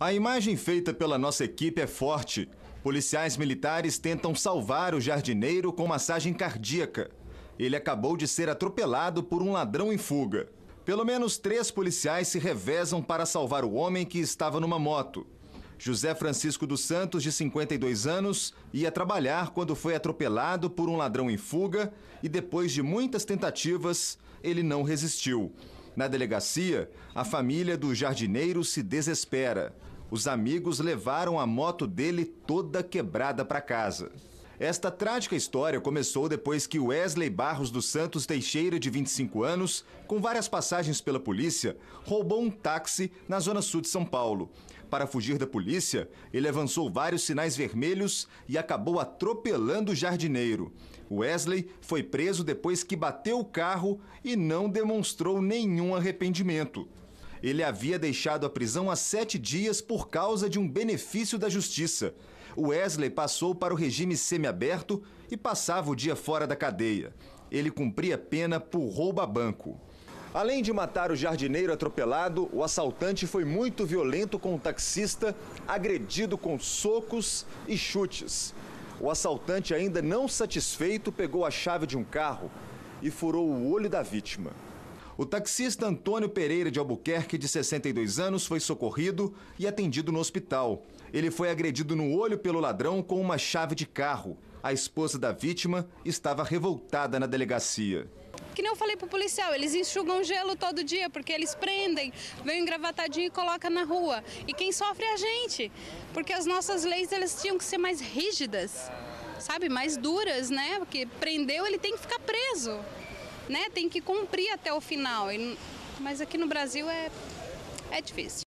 A imagem feita pela nossa equipe é forte. Policiais militares tentam salvar o jardineiro com massagem cardíaca. Ele acabou de ser atropelado por um ladrão em fuga. Pelo menos três policiais se revezam para salvar o homem que estava numa moto. José Francisco dos Santos, de 52 anos, ia trabalhar quando foi atropelado por um ladrão em fuga e, depois de muitas tentativas, ele não resistiu. Na delegacia, a família do jardineiro se desespera. Os amigos levaram a moto dele toda quebrada para casa. Esta trágica história começou depois que Wesley Barros dos Santos Teixeira, de 25 anos, com várias passagens pela polícia, roubou um táxi na zona sul de São Paulo. Para fugir da polícia, ele avançou vários sinais vermelhos e acabou atropelando o jardineiro. Wesley foi preso depois que bateu o carro e não demonstrou nenhum arrependimento. Ele havia deixado a prisão há sete dias por causa de um benefício da justiça. Wesley passou para o regime semiaberto e passava o dia fora da cadeia. Ele cumpria pena por roubo a banco. Além de matar o jardineiro atropelado, o assaltante foi muito violento com o taxista, agredido com socos e chutes. O assaltante, ainda não satisfeito, pegou a chave de um carro e furou o olho da vítima. O taxista Antônio Pereira de Albuquerque, de 62 anos, foi socorrido e atendido no hospital. Ele foi agredido no olho pelo ladrão com uma chave de carro. A esposa da vítima estava revoltada na delegacia que nem eu falei pro policial, eles enxugam gelo todo dia, porque eles prendem, vêm engravatadinho e colocam na rua. E quem sofre é a gente, porque as nossas leis elas tinham que ser mais rígidas, sabe, mais duras, né? Porque prendeu, ele tem que ficar preso né, tem que cumprir até o final. Mas aqui no Brasil é, é difícil.